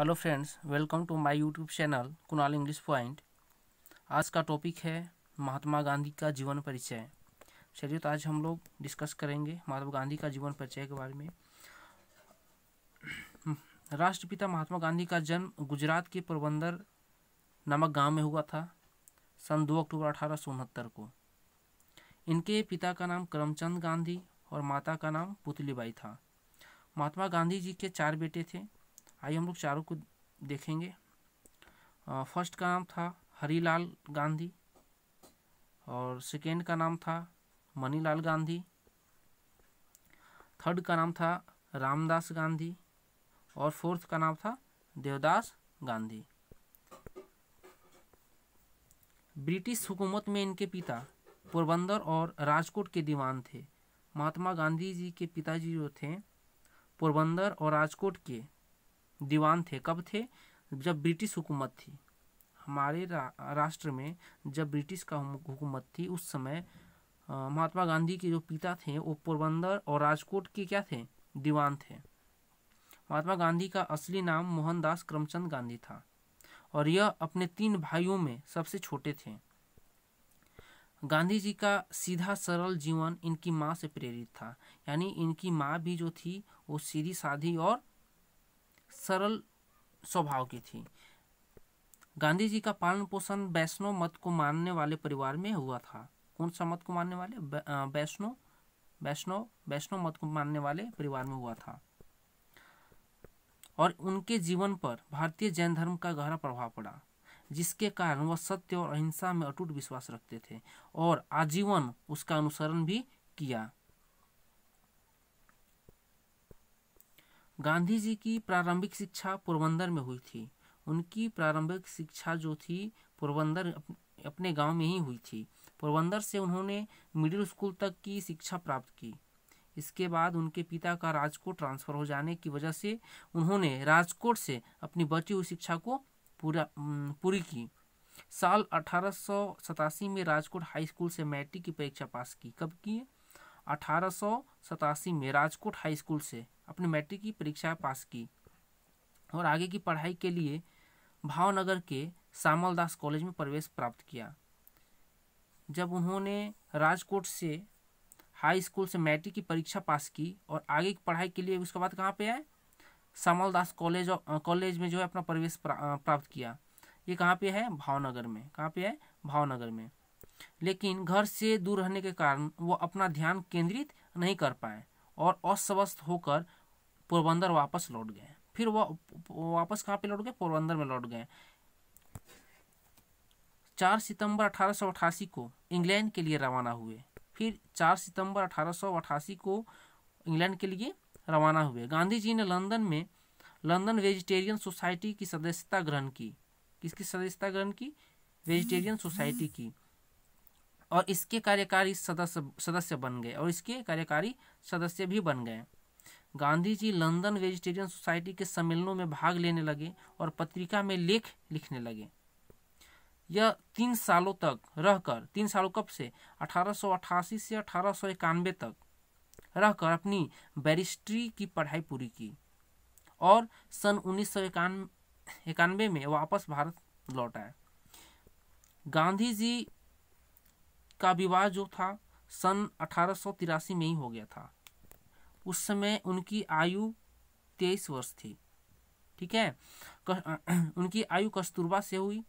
hello friends welcome to my YouTube channel Kunal English point आज का topic है महात्मा गांधी का जीवन परिचय चलिए तो आज हम लोग डिस्कस करेंगे महात्मा गांधी का जीवन परिचय के बारे में राष्ट्रपिता महात्मा गांधी का जन्म गुजरात के पोरबंदर नामक गांव में हुआ था सन 2 अक्टूबर अठारह को इनके पिता का नाम करमचंद गांधी और माता का नाम पुतलीबाई था महात्मा गांधी जी के चार बेटे थे आइए हम लोग चारों को देखेंगे फर्स्ट का नाम था हरीलाल गांधी और सेकेंड का नाम था मनीलाल गांधी थर्ड का नाम था रामदास गांधी और फोर्थ का नाम था देवदास गांधी ब्रिटिश हुकूमत में इनके पिता पोरबंदर और राजकोट के दीवान थे महात्मा गांधी जी के पिताजी जो थे पोरबंदर और राजकोट के दीवान थे कब थे जब ब्रिटिश हुकूमत थी हमारे रा, राष्ट्र में जब ब्रिटिश का हुकूमत थी उस समय महात्मा गांधी के जो पिता थे वो पोरबंदर और राजकोट के क्या थे दीवान थे महात्मा गांधी का असली नाम मोहनदास करमचंद गांधी था और यह अपने तीन भाइयों में सबसे छोटे थे गांधी जी का सीधा सरल जीवन इनकी माँ से प्रेरित था यानी इनकी माँ भी जो थी वो सीधी साधी और सरल स्वभाव की थी गांधी जी का पालन पोषण वैष्णव मत को मानने वाले परिवार में हुआ था कौन सा मत को मानने वाले वैष्णव वैष्णव वैष्णव मत को मानने वाले परिवार में हुआ था और उनके जीवन पर भारतीय जैन धर्म का गहरा प्रभाव पड़ा जिसके कारण वह सत्य और अहिंसा में अटूट विश्वास रखते थे और आजीवन उसका अनुसरण भी किया गांधी जी की प्रारंभिक शिक्षा पोरबंदर में हुई थी उनकी प्रारंभिक शिक्षा जो थी पोरबंदर अपने गांव में ही हुई थी पोरबंदर से उन्होंने मिडिल स्कूल तक की शिक्षा प्राप्त की इसके बाद उनके पिता का राजकोट ट्रांसफ़र हो जाने की वजह से उन्होंने राजकोट से अपनी बची हुई शिक्षा को पूरा पूरी की साल अठारह में राजकोट हाई स्कूल से मैट्रिक की परीक्षा पास की कब की अठारह में राजकोट हाई स्कूल से अपने मैट्रिक की परीक्षा पास की और आगे की पढ़ाई के लिए भावनगर के श्यामल कॉलेज में प्रवेश प्राप्त किया जब उन्होंने राजकोट से हाई स्कूल से मैट्रिक की परीक्षा पास की और आगे की पढ़ाई के लिए उसके बाद कहाँ पे आए श्यामल कॉलेज कॉलेज में जो है अपना प्रवेश प्रा, प्राप्त किया ये कहाँ पे है भावनगर में कहाँ पे है भावनगर में लेकिन घर से दूर रहने के कारण वो अपना ध्यान केंद्रित नहीं कर पाए और अस्वस्थ होकर पोरबंदर वापस लौट गए फिर वह वापस कहाँ पे लौट गए पोरबंदर में लौट गए चार सितंबर अठारह को इंग्लैंड के लिए रवाना हुए फिर चार सितंबर अठारह को इंग्लैंड के लिए रवाना हुए गांधी जी ने लंदन में लंदन वेजिटेरियन सोसाइटी की सदस्यता ग्रहण की किसकी सदस्यता ग्रहण की वेजिटेरियन सोसाइटी की और इसके कार्यकारी सदस्य सदस्य बन गए और इसके कार्यकारी सदस्य भी बन गए Gandhi ji London vegetarian society के सम्मेलनों में भाग लेने लगे और पत्रिका में लेख लिखने लगे यह तीन सालों तक रहकर तीन सालों कब से 1888 से अठारह तक रहकर अपनी बैरिस्ट्री की पढ़ाई पूरी की और सन उन्नीस इक्यानवे में वापस भारत लौट आए गांधी जी का विवाह जो था सन अठारह में ही हो गया था उस समय उनकी आयु तेईस वर्ष थी ठीक है उनकी आयु कस्तूरबा से हुई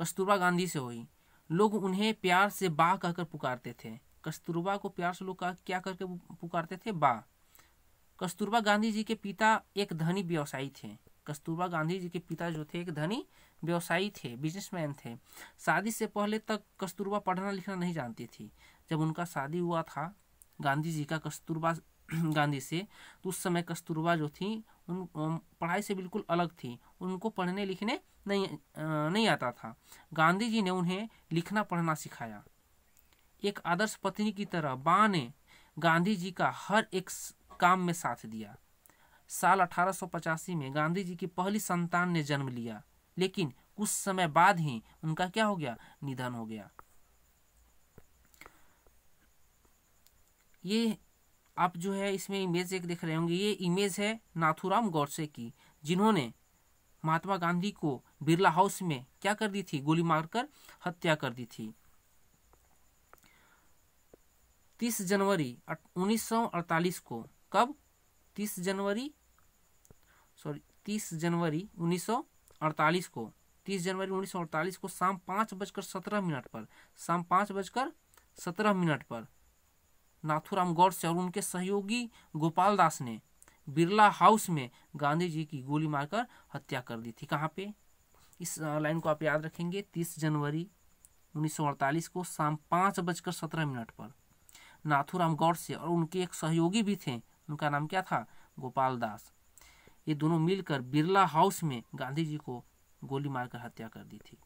कस्तूरबा गांधी से हुई लोग उन्हें प्यार से बा कहकर पुकारते थे कस्तूरबा को प्यार से लोग क्या करके पुकारते थे बा कस्तूरबा गांधी जी के पिता एक धनी व्यवसायी थे कस्तूरबा गांधी जी के पिता जो थे एक धनी व्यवसायी थे बिजनेसमैन थे शादी से पहले तक कस्तूरबा पढ़ना लिखना नहीं जानती थी जब उनका शादी हुआ था गांधी जी का कस्तूरबा गांधी से तो उस समय कस्तूरबा जो थी उन पढ़ाई से बिल्कुल अलग थी उनको पढ़ने लिखने नहीं नहीं आता था गांधी जी ने उन्हें लिखना पढ़ना सिखाया एक आदर्श पत्नी की तरह बा ने गांधी जी का हर एक काम में साथ दिया साल अठारह में गांधी जी की पहली संतान ने जन्म लिया लेकिन कुछ समय बाद ही उनका क्या हो गया निधन हो गया ये आप जो है इसमें इमेज एक देख रहे होंगे ये इमेज है नाथुराम गौडसे की जिन्होंने महात्मा गांधी को बिरला हाउस में क्या कर दी थी गोली मारकर हत्या कर दी थी तीस जनवरी 1948 को कब तीस जनवरी सॉरी तीस जनवरी 1948 को तीस जनवरी 1948 को शाम पाँच बजकर सत्रह मिनट पर शाम पाँच बजकर सत्रह मिनट पर गौड़ गौडसे और उनके सहयोगी गोपाल दास ने बिरला हाउस में गांधी जी की गोली मारकर हत्या कर दी थी कहाँ पे इस लाइन को आप याद रखेंगे तीस जनवरी उन्नीस को शाम पाँच बजकर सत्रह मिनट पर गौड़ गौडसे और उनके एक सहयोगी भी थे उनका नाम क्या था गोपाल दास ये दोनों मिलकर बिरला हाउस में गांधी जी को गोली मारकर हत्या कर दी थी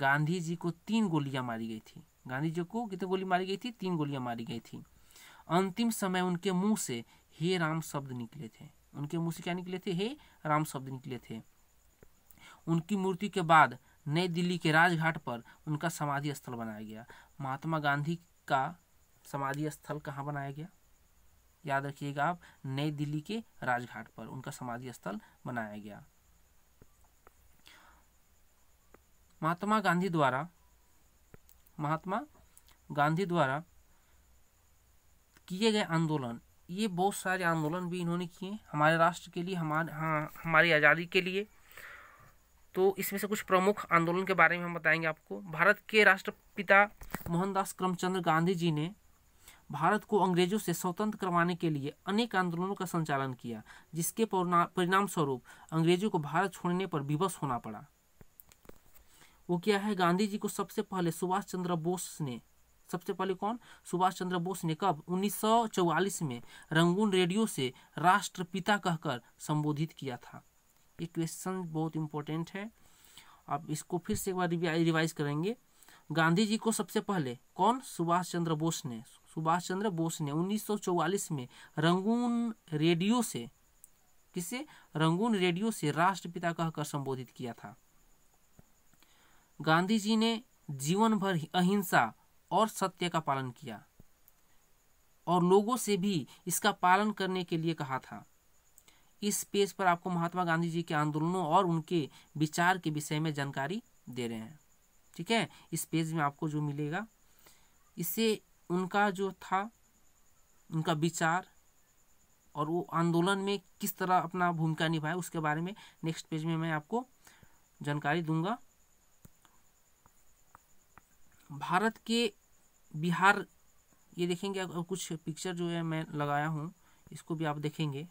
गांधी जी को तीन गोलियां मारी गई थी गांधी जी को कितनी गोली मारी गई थी तीन गोलियां मारी गई थी अंतिम समय उनके मुंह से हे राम शब्द निकले थे उनके मुंह से क्या निकले थे हे राम शब्द निकले थे उनकी मूर्ति के बाद नई दिल्ली के राजघाट पर उनका समाधि स्थल बनाया गया महात्मा गांधी का समाधि स्थल कहाँ बनाया गया याद रखिएगा आप नई दिल्ली के राजघाट पर उनका समाधि स्थल बनाया गया महात्मा गांधी द्वारा महात्मा गांधी द्वारा किए गए आंदोलन ये बहुत सारे आंदोलन भी इन्होंने किए हमारे राष्ट्र के लिए हमारे हाँ हमारी आज़ादी के लिए तो इसमें से कुछ प्रमुख आंदोलन के बारे में हम बताएंगे आपको भारत के राष्ट्रपिता मोहनदास करमचंद्र गांधी जी ने भारत को अंग्रेजों से स्वतंत्र करवाने के लिए अनेक आंदोलनों का संचालन किया जिसके परिणाम स्वरूप अंग्रेजों को भारत छोड़ने पर विवश होना पड़ा वो क्या है गांधी जी को सबसे पहले सुभाष चंद्र बोस ने सबसे पहले कौन सुभाष चंद्र बोस ने कब 1944 में रंगून रेडियो से राष्ट्रपिता कहकर संबोधित किया था ये क्वेश्चन बहुत इंपॉर्टेंट है आप इसको फिर से एक बार रिवाइज करेंगे गांधी जी को सबसे पहले कौन सुभाष चंद्र बोस ने सुभाष चंद्र बोस ने 1944 में रंगून रेडियो से किसे रंगून रेडियो से राष्ट्रपिता कहकर संबोधित किया था गांधी जी ने जीवन भर अहिंसा और सत्य का पालन किया और लोगों से भी इसका पालन करने के लिए कहा था इस पेज पर आपको महात्मा गांधी जी के आंदोलनों और उनके विचार के विषय में जानकारी दे रहे हैं ठीक है इस पेज में आपको जो मिलेगा इससे उनका जो था उनका विचार और वो आंदोलन में किस तरह अपना भूमिका निभाए उसके बारे में नेक्स्ट पेज में मैं आपको जानकारी दूंगा भारत के बिहार ये देखेंगे अब कुछ पिक्चर जो है मैं लगाया हूँ इसको भी आप देखेंगे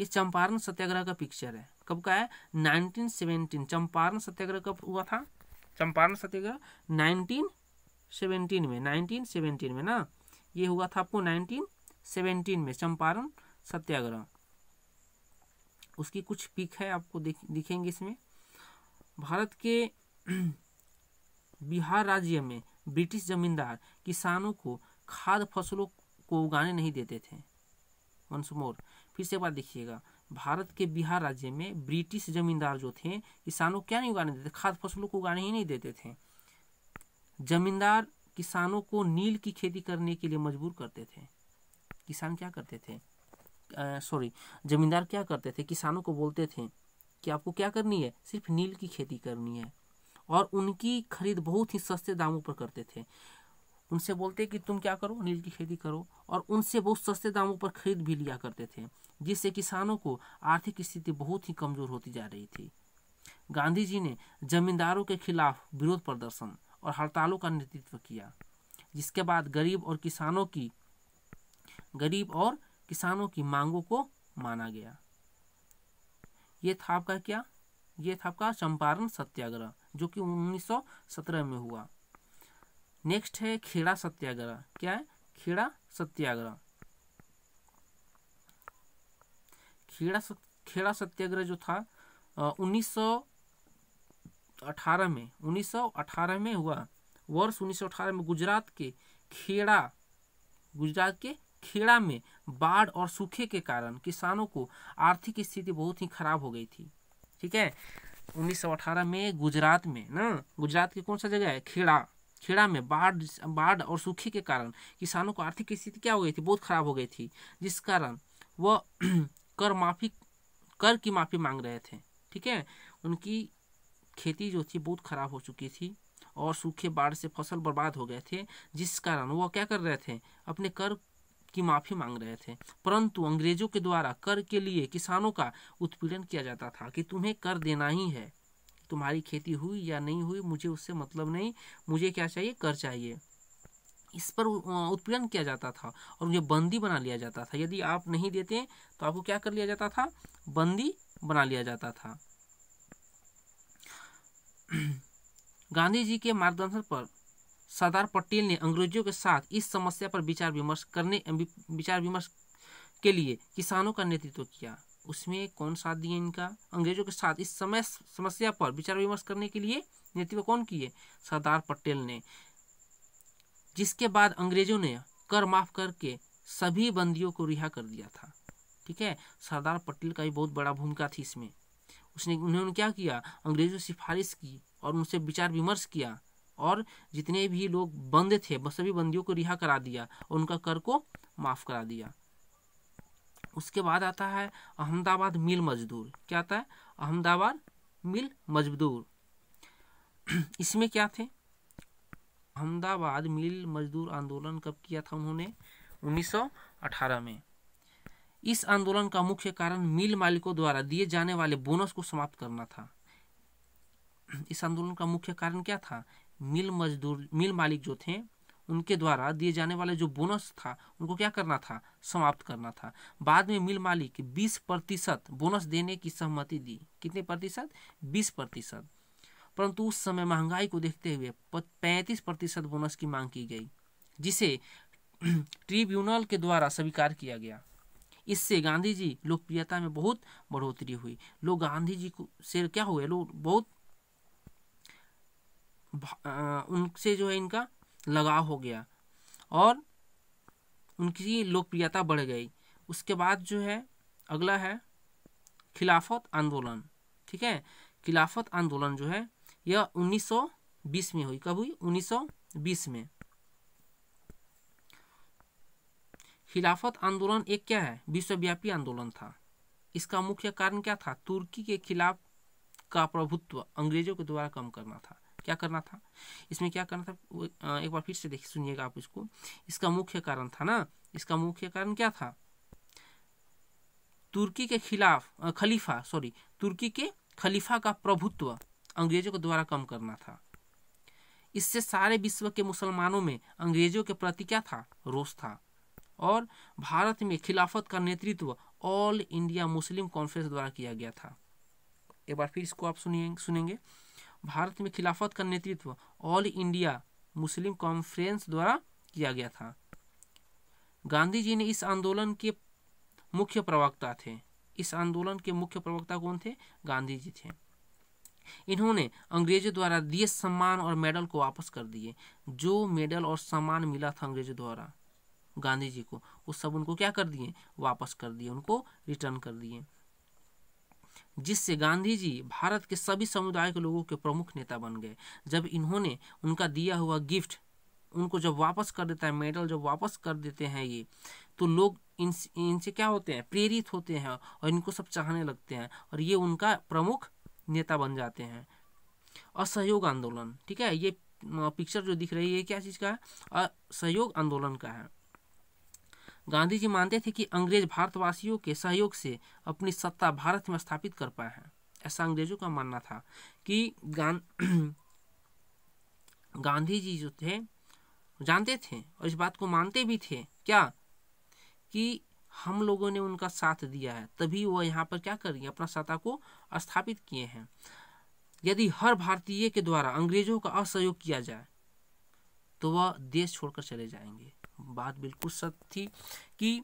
ये चंपारण सत्याग्रह का पिक्चर है कब का है 1917 चंपारण सत्याग्रह कब हुआ था चंपारण सत्याग्रह 1917 में 1917 में ना ये हुआ था आपको 1917 में चंपारण सत्याग्रह उसकी कुछ पिक है आपको दिखेंगे इसमें भारत के बिहार राज्य में ब्रिटिश जमींदार किसानों को खाद फसलों को उगाने नहीं देते थे वंशमोर फिर से बात देखिएगा भारत के बिहार राज्य में ब्रिटिश जमींदार जो थे किसानों क्या नहीं उगाने देते खाद फसलों को उगाने ही नहीं देते थे जमींदार किसानों को नील की खेती करने के लिए मजबूर करते थे किसान क्या करते थे सॉरी जमींदार क्या करते थे किसानों को बोलते थे कि आपको क्या करनी है सिर्फ नील की खेती करनी है और उनकी खरीद बहुत ही सस्ते दामों पर करते थे उनसे बोलते कि तुम क्या करो नील की खेती करो और उनसे बहुत सस्ते दामों पर खरीद भी लिया करते थे जिससे किसानों को आर्थिक स्थिति बहुत ही कमजोर होती जा रही थी गांधी जी ने जमींदारों के खिलाफ विरोध प्रदर्शन और हड़तालों का नेतृत्व किया जिसके बाद गरीब और किसानों की गरीब और किसानों की मांगों को माना गया ये था आपका क्या ये था आपका चंपारण सत्याग्रह जो कि 1917 में हुआ नेक्स्ट है खेड़ा सत्याग्रह क्या है खेड़ा सत्याग्रह खेड़ा खेड़ा सत्याग्रह जो था उन्नीस 1918 में 1918 में हुआ वर्ष 1918 में गुजरात के खेड़ा गुजरात के खेड़ा में बाढ़ और सूखे के कारण किसानों को आर्थिक स्थिति बहुत ही खराब हो गई थी ठीक है 1918 में गुजरात में ना गुजरात की कौन सा जगह है खेड़ा खेड़ा में बाढ़ बाढ़ और सूखे के कारण किसानों को आर्थिक स्थिति क्या हो गई थी बहुत खराब हो गई थी जिस कारण वह कर माफी कर की माफ़ी मांग रहे थे ठीक है उनकी खेती जो थी बहुत ख़राब हो चुकी थी और सूखे बाढ़ से फसल बर्बाद हो गए थे जिस कारण वह क्या कर रहे थे अपने कर की माफ़ी मांग रहे थे परंतु अंग्रेजों के द्वारा कर के लिए किसानों का उत्पीड़न किया जाता था कि तुम्हें कर देना ही है तुम्हारी खेती हुई या नहीं हुई मुझे उससे मतलब नहीं मुझे क्या चाहिए कर चाहिए इस पर उत्पीड़न किया जाता था और उन्हें बंदी बना लिया जाता था यदि आप नहीं देते तो आपको क्या कर लिया जाता था बंदी बना लिया जाता था गांधी जी के मार्गदर्शन पर सरदार पटेल ने अंग्रेजों के साथ इस समस्या पर विचार विमर्श करने विचार विमर्श के लिए किसानों का नेतृत्व किया उसमें कौन साथ दिए इनका अंग्रेजों के साथ इस समय समस्या पर विचार विमर्श करने के लिए नेतृत्व कौन किए सरदार पटेल ने जिसके बाद अंग्रेजों ने कर माफ करके सभी बंदियों को रिहा कर दिया था ठीक है सरदार पटेल का भी बहुत बड़ा भूमिका थी इसमें उसने उन्होंने क्या किया अंग्रेजों सिफारिश की और उनसे विचार विमर्श किया और जितने भी लोग बंद थे बस सभी बंदियों को रिहा करा दिया और उनका कर को माफ़ करा दिया उसके बाद आता है अहमदाबाद मिल मजदूर क्या आता है अहमदाबाद मिल मजदूर इसमें क्या थे अहमदाबाद मिल मजदूर आंदोलन कब किया था उन्होंने 1918 में इस आंदोलन का मुख्य कारण मिल मालिकों द्वारा दिए जाने वाले बोनस को समाप्त करना था इस आंदोलन का मुख्य कारण क्या था मिल मजदूर मिल मालिक जो थे उनके द्वारा दिए जाने वाले जो बोनस था उनको क्या करना था समाप्त करना था बाद में मिल मालिक 20 प्रतिशत बोनस देने की सहमति दी कितने प्रतिशत 20 प्रतिशत परंतु उस समय महंगाई को देखते हुए 35 प्रतिशत बोनस की मांग की गई जिसे ट्रिब्यूनल के द्वारा स्वीकार किया गया इससे गांधी जी लोकप्रियता में बहुत बढ़ोतरी हुई लोग गांधी जी को से क्या हुए लोग बहुत उनसे जो है इनका लगाव हो गया और उनकी लोकप्रियता बढ़ गई उसके बाद जो है अगला है खिलाफत आंदोलन ठीक है खिलाफत आंदोलन जो है यह 1920 में हुई कब हुई 1920 में खिलाफत आंदोलन एक क्या है विश्वव्यापी आंदोलन था इसका मुख्य कारण क्या था तुर्की के खिलाफ का प्रभुत्व अंग्रेजों के द्वारा कम करना था क्या करना था इसमें क्या करना था एक बार फिर से देखिए सुनिएगा आप इसको इसका मुख्य कारण था ना इसका मुख्य कारण क्या था तुर्की के खिलाफ खलीफा सॉरी तुर्की के खलीफा का प्रभुत्व अंग्रेजों के द्वारा कम करना था इससे सारे विश्व के मुसलमानों में अंग्रेजों के प्रति क्या था रोष था और भारत में खिलाफत का नेतृत्व ऑल इंडिया मुस्लिम कॉन्फ्रेंस द्वारा किया गया था एक बार फिर इसको आप सुनिए सुनेंगे भारत में खिलाफत का नेतृत्व ऑल इंडिया मुस्लिम कॉन्फ्रेंस द्वारा किया गया था गांधी जी ने इस आंदोलन के मुख्य प्रवक्ता थे इस आंदोलन के मुख्य प्रवक्ता कौन थे गांधी जी थे इन्होंने अंग्रेजों द्वारा दिए सम्मान और मेडल को वापस कर दिए जो मेडल और सम्मान मिला था अंग्रेजों द्वारा गांधी जी को वो सब उनको क्या कर दिए वापस कर दिए उनको रिटर्न कर दिए जिससे गांधी जी भारत के सभी समुदाय के लोगों के प्रमुख नेता बन गए जब इन्होंने उनका दिया हुआ गिफ्ट उनको जब वापस कर देता है मेडल जब वापस कर देते हैं ये तो लोग इन इनसे क्या होते हैं प्रेरित होते हैं और इनको सब चाहने लगते हैं और ये उनका प्रमुख नेता बन जाते हैं असहयोग आंदोलन ठीक है ये पिक्चर जो दिख रही है क्या चीज़ का है असहयोग आंदोलन का है गांधी जी मानते थे कि अंग्रेज भारतवासियों के सहयोग से अपनी सत्ता भारत में स्थापित कर पाए हैं ऐसा अंग्रेजों का मानना था कि गां गांधी जी जो थे जानते थे और इस बात को मानते भी थे क्या कि हम लोगों ने उनका साथ दिया है तभी वह यहाँ पर क्या कर रही है अपना सत्ता को स्थापित किए हैं यदि हर भारतीय के द्वारा अंग्रेजों का असहयोग किया जाए तो वह देश छोड़कर चले जाएंगे बात बिल्कुल सच थी कि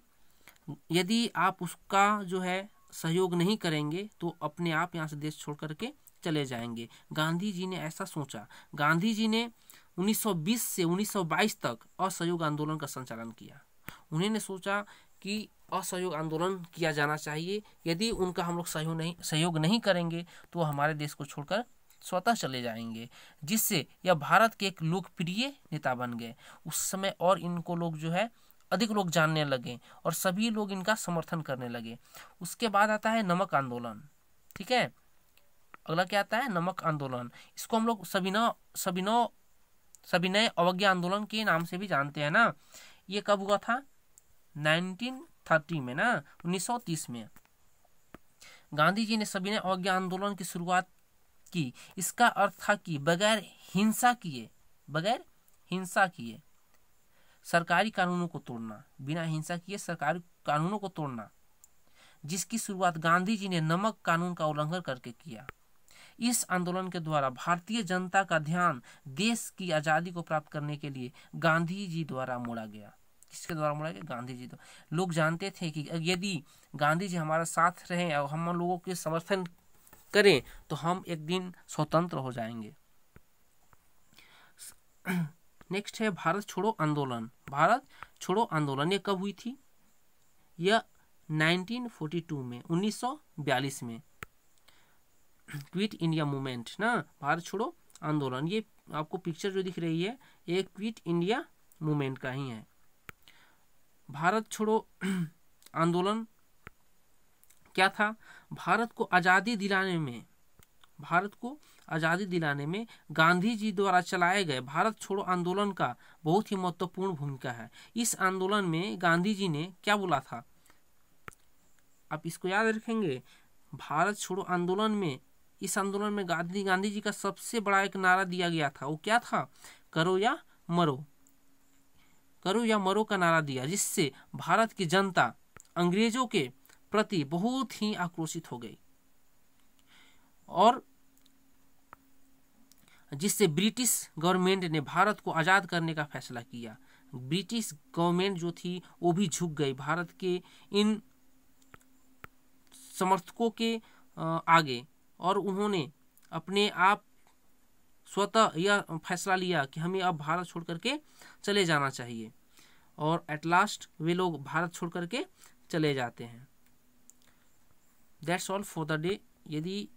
यदि आप उसका जो है सहयोग नहीं करेंगे तो अपने आप यहाँ से देश छोड़ करके चले जाएंगे गांधी जी ने ऐसा सोचा गांधी जी ने 1920 से 1922 तक असहयोग आंदोलन का संचालन किया उन्होंने सोचा कि असहयोग आंदोलन किया जाना चाहिए यदि उनका हम लोग सहयोग नहीं सहयोग नहीं करेंगे तो हमारे देश को छोड़कर स्वतः चले जाएंगे जिससे यह भारत के एक लोकप्रिय नेता बन गए उस समय और इनको लोग जो है अधिक लोग जानने लगे और सभी लोग इनका समर्थन करने लगे उसके बाद आता है नमक आंदोलन ठीक है अगला क्या आता है नमक आंदोलन इसको हम लोग सबिनव सबिनव सविनय अवज्ञा आंदोलन के नाम से भी जानते हैं ना ये कब हुआ था 1930 में ना 1930 में गांधी जी ने सविनय अवज्ञा आंदोलन की शुरुआत की इसका अर्थ था कि बगैर हिंसा किए बगैर हिंसा किए सरकारी कानूनों को तोड़ना बिना हिंसा किए सरकारी कानूनों को तोड़ना जिसकी शुरुआत गांधी जी ने नमक कानून का उल्लंघन करके किया इस आंदोलन के द्वारा भारतीय जनता का ध्यान देश की आज़ादी को प्राप्त करने के लिए गांधी जी द्वारा मोड़ा गया किसके द्वारा मोड़ा गया गांधी जी द्वारा लोग जानते थे कि यदि गांधी जी हमारा साथ रहे और हम लोगों के समर्थन करें तो हम एक दिन स्वतंत्र हो जाएंगे नेक्स्ट है भारत छोड़ो आंदोलन भारत छोड़ो आंदोलन ये कब हुई थी यह 1942 में 1942 में क्विट इंडिया मूवमेंट ना भारत छोड़ो आंदोलन ये आपको पिक्चर जो दिख रही है ये क्विट इंडिया मूवमेंट का ही है भारत छोड़ो आंदोलन क्या था भारत को आज़ादी दिलाने में भारत को आज़ादी दिलाने में गांधी जी द्वारा चलाए गए भारत छोड़ो आंदोलन का बहुत ही महत्वपूर्ण भूमिका है इस आंदोलन में गांधी जी ने क्या बोला था आप इसको याद रखेंगे भारत छोड़ो आंदोलन में इस आंदोलन में गांधी गांधी जी का सबसे बड़ा एक नारा दिया गया था वो क्या था करो या मरो करो या मरो का नारा दिया जिससे भारत की जनता अंग्रेजों के प्रति बहुत ही आक्रोशित हो गई और जिससे ब्रिटिश गवर्नमेंट ने भारत को आज़ाद करने का फैसला किया ब्रिटिश गवर्नमेंट जो थी वो भी झुक गई भारत के इन समर्थकों के आगे और उन्होंने अपने आप स्वतः यह फैसला लिया कि हमें अब भारत छोड़ करके चले जाना चाहिए और एट लास्ट वे लोग भारत छोड़ करके चले जाते हैं that's all for the day यदि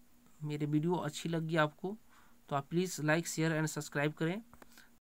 मेरे वीडियो अच्छी लगी आपको तो आप please like share and subscribe करें